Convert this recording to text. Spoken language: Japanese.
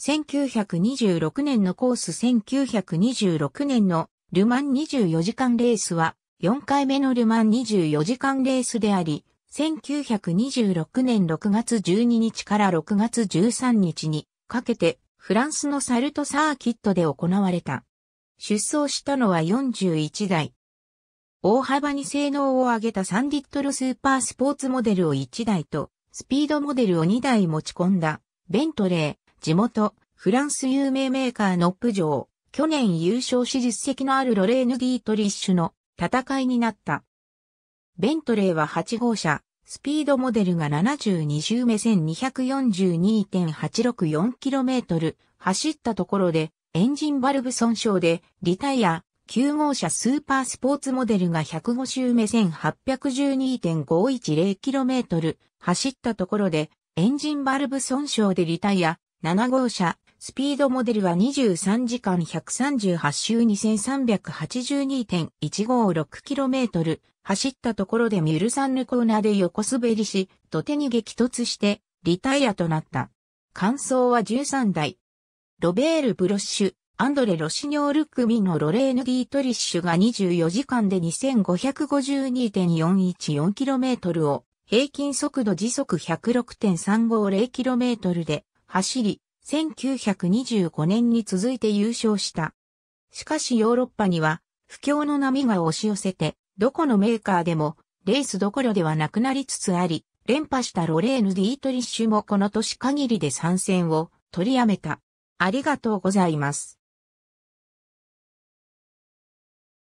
1926年のコース1926年のルマン24時間レースは4回目のルマン24時間レースであり、1926年6月12日から6月13日にかけてフランスのサルトサーキットで行われた。出走したのは41台。大幅に性能を上げた3リットルスーパースポーツモデルを1台と、スピードモデルを2台持ち込んだ、ベントレー、地元、フランス有名メーカーノップー、去年優勝し実績のあるロレーヌ・ディートリッシュの戦いになった。ベントレーは8号車、スピードモデルが72周目 1242.864km 走ったところでエンジンバルブ損傷でリタイア9号車スーパースポーツモデルが105周目 1812.510km 走ったところでエンジンバルブ損傷でリタイア7号車スピードモデルは23時間138周 2382.156km 走ったところでミュルサンヌコーナーで横滑りし、土手に激突してリタイアとなった。感想は13台。ロベール・ブロッシュ、アンドレ・ロシニョール組のロレーヌ・ディートリッシュが24時間で 2552.414km を平均速度時速 106.350km で走り、1925年に続いて優勝した。しかしヨーロッパには不況の波が押し寄せて、どこのメーカーでもレースどころではなくなりつつあり、連覇したロレーヌ・ディートリッシュもこの年限りで参戦を取りやめた。ありがとうございます。